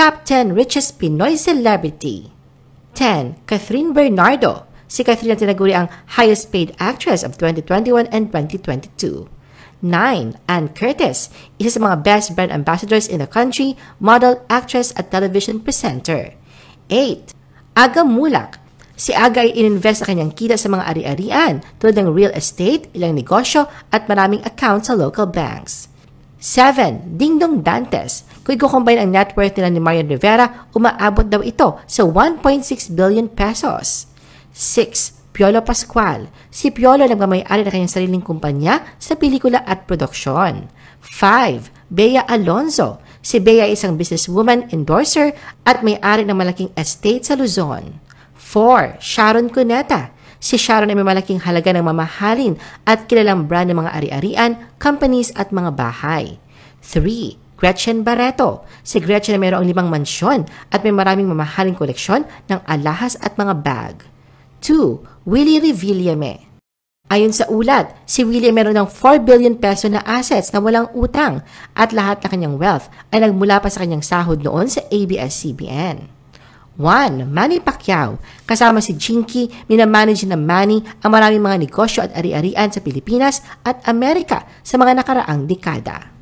Top 10 Richest Pinoy Celebrity 10. Catherine Bernardo Si Catherine ang tinaguri ang highest paid actress of 2021 and 2022. 9. Ann Curtis, isa sa mga best brand ambassadors in the country, model, actress, at television presenter. 8. Aga Mulak, si Aga ay ininvest sa kanyang kita sa mga ari-arian tulad ng real estate, ilang negosyo, at maraming accounts sa local banks. 7. Dingdong Dantes, kung i-combine ang net worth nila ni Marian Rivera, umaabot daw ito sa 1.6 billion pesos. 6. Piolo Pascual. Si Piolo nagmamayari na kanyang sariling kumpanya sa pelikula at produksyon. 5. Bea Alonzo. Si Bea ay isang businesswoman, endorser, at may-ari ng malaking estate sa Luzon. 4. Sharon Cuneta. Si Sharon ay may malaking halaga ng mamahalin at kilalang brand ng mga ari-arian, companies at mga bahay. 3. Gretchen Barreto. Si Gretchen ay mayroong limang mansyon at may maraming mamahaling koleksyon ng alahas at mga bag. 2. Willie Revillame Ayon sa ulat, si Willie meron ng 4 billion peso na assets na walang utang at lahat ng kanyang wealth ay nagmula pa sa kanyang sahod noon sa ABS-CBN. 1. Manny Pacquiao. Kasama si Jinky, minamanage na Manny ang maraming mga negosyo at ari-arian sa Pilipinas at Amerika sa mga nakaraang dekada.